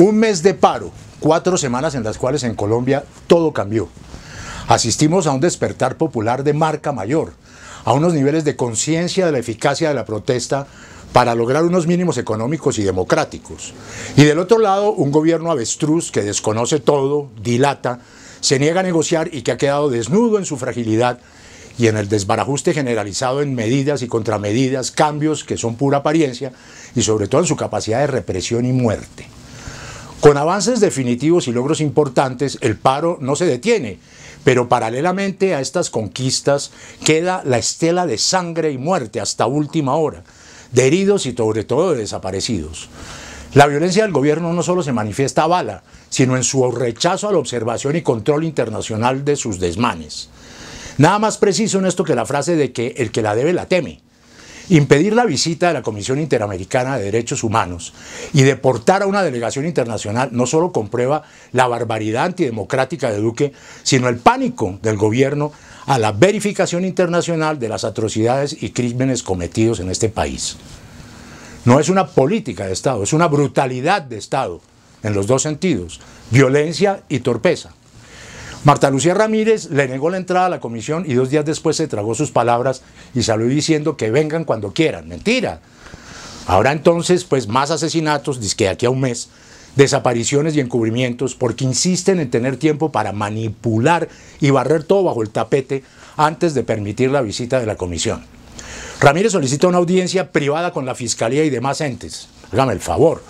Un mes de paro, cuatro semanas en las cuales en Colombia todo cambió. Asistimos a un despertar popular de marca mayor, a unos niveles de conciencia de la eficacia de la protesta para lograr unos mínimos económicos y democráticos. Y del otro lado, un gobierno avestruz que desconoce todo, dilata, se niega a negociar y que ha quedado desnudo en su fragilidad y en el desbarajuste generalizado en medidas y contramedidas, cambios que son pura apariencia y sobre todo en su capacidad de represión y muerte. Con avances definitivos y logros importantes, el paro no se detiene, pero paralelamente a estas conquistas queda la estela de sangre y muerte hasta última hora, de heridos y sobre todo de desaparecidos. La violencia del gobierno no solo se manifiesta a bala, sino en su rechazo a la observación y control internacional de sus desmanes. Nada más preciso en esto que la frase de que el que la debe la teme. Impedir la visita de la Comisión Interamericana de Derechos Humanos y deportar a una delegación internacional no solo comprueba la barbaridad antidemocrática de Duque, sino el pánico del gobierno a la verificación internacional de las atrocidades y crímenes cometidos en este país. No es una política de Estado, es una brutalidad de Estado, en los dos sentidos, violencia y torpeza. Marta Lucía Ramírez le negó la entrada a la comisión y dos días después se tragó sus palabras y salió diciendo que vengan cuando quieran. Mentira. Ahora entonces, pues más asesinatos, dice que aquí a un mes, desapariciones y encubrimientos, porque insisten en tener tiempo para manipular y barrer todo bajo el tapete antes de permitir la visita de la comisión. Ramírez solicita una audiencia privada con la fiscalía y demás entes. Hágame el favor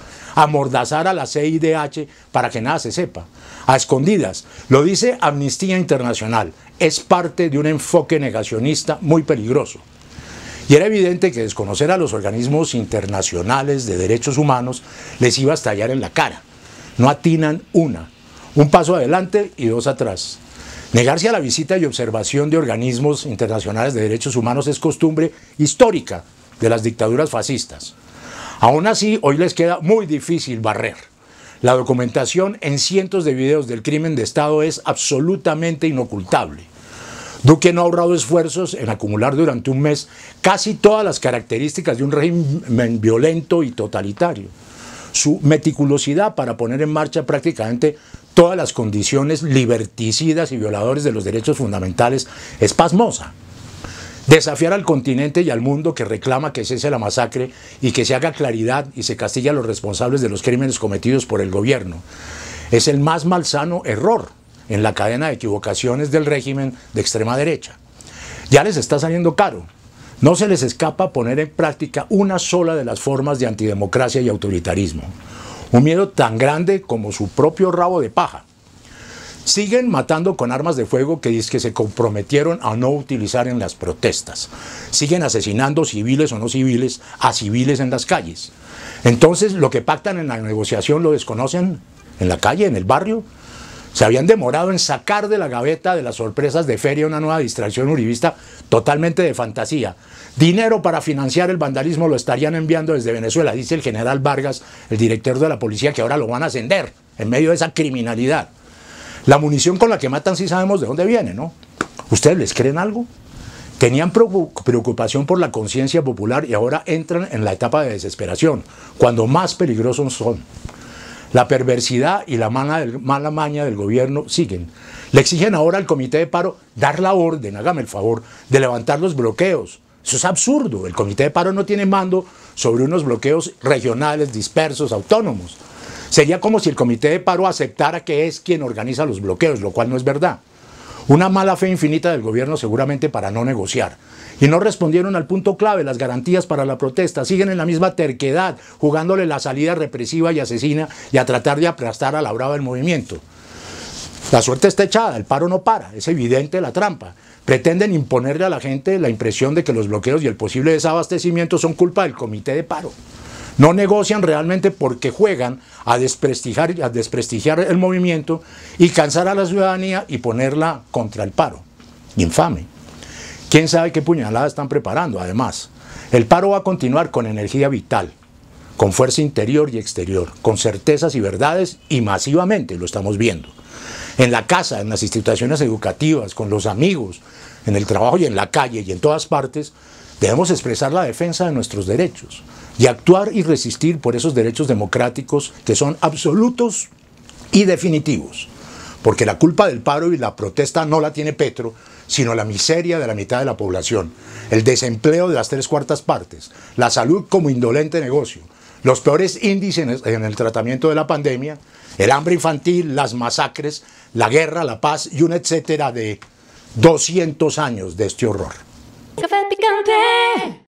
amordazar a la CIDH para que nada se sepa, a escondidas. Lo dice Amnistía Internacional, es parte de un enfoque negacionista muy peligroso. Y era evidente que desconocer a los organismos internacionales de derechos humanos les iba a estallar en la cara. No atinan una. Un paso adelante y dos atrás. Negarse a la visita y observación de organismos internacionales de derechos humanos es costumbre histórica de las dictaduras fascistas. Aún así, hoy les queda muy difícil barrer. La documentación en cientos de videos del crimen de Estado es absolutamente inocultable. Duque no ha ahorrado esfuerzos en acumular durante un mes casi todas las características de un régimen violento y totalitario. Su meticulosidad para poner en marcha prácticamente todas las condiciones liberticidas y violadores de los derechos fundamentales es pasmosa. Desafiar al continente y al mundo que reclama que cese la masacre y que se haga claridad y se castigue a los responsables de los crímenes cometidos por el gobierno. Es el más malsano error en la cadena de equivocaciones del régimen de extrema derecha. Ya les está saliendo caro. No se les escapa poner en práctica una sola de las formas de antidemocracia y autoritarismo. Un miedo tan grande como su propio rabo de paja siguen matando con armas de fuego que, que se comprometieron a no utilizar en las protestas. Siguen asesinando civiles o no civiles a civiles en las calles. Entonces, lo que pactan en la negociación lo desconocen en la calle, en el barrio. Se habían demorado en sacar de la gaveta de las sorpresas de feria una nueva distracción uribista totalmente de fantasía. Dinero para financiar el vandalismo lo estarían enviando desde Venezuela, dice el general Vargas, el director de la policía, que ahora lo van a ascender en medio de esa criminalidad. La munición con la que matan sí sabemos de dónde viene, ¿no? ¿Ustedes les creen algo? Tenían preocupación por la conciencia popular y ahora entran en la etapa de desesperación, cuando más peligrosos son. La perversidad y la mala, maña del gobierno siguen. Le exigen ahora al comité de paro dar la orden, hágame el favor, de levantar los bloqueos. Eso es absurdo. El comité de paro no tiene mando sobre unos bloqueos regionales, dispersos, autónomos. Sería como si el comité de paro aceptara que es quien organiza los bloqueos, lo cual no es verdad. Una mala fe infinita del gobierno seguramente para no negociar. Y no respondieron al punto clave, las garantías para la protesta. Siguen en la misma terquedad, jugándole la salida represiva y asesina y a tratar de aplastar a la brava del movimiento. La suerte está echada, el paro no para, es evidente la trampa. Pretenden imponerle a la gente la impresión de que los bloqueos y el posible desabastecimiento son culpa del comité de paro. No negocian realmente porque juegan a desprestigiar, a desprestigiar el movimiento y cansar a la ciudadanía y ponerla contra el paro. Infame. ¿Quién sabe qué puñalada están preparando? Además, el paro va a continuar con energía vital, con fuerza interior y exterior, con certezas y verdades y masivamente lo estamos viendo. En la casa, en las instituciones educativas, con los amigos, en el trabajo y en la calle y en todas partes, Debemos expresar la defensa de nuestros derechos y actuar y resistir por esos derechos democráticos que son absolutos y definitivos. Porque la culpa del paro y la protesta no la tiene Petro, sino la miseria de la mitad de la población, el desempleo de las tres cuartas partes, la salud como indolente negocio, los peores índices en el tratamiento de la pandemia, el hambre infantil, las masacres, la guerra, la paz y un etcétera de 200 años de este horror. canter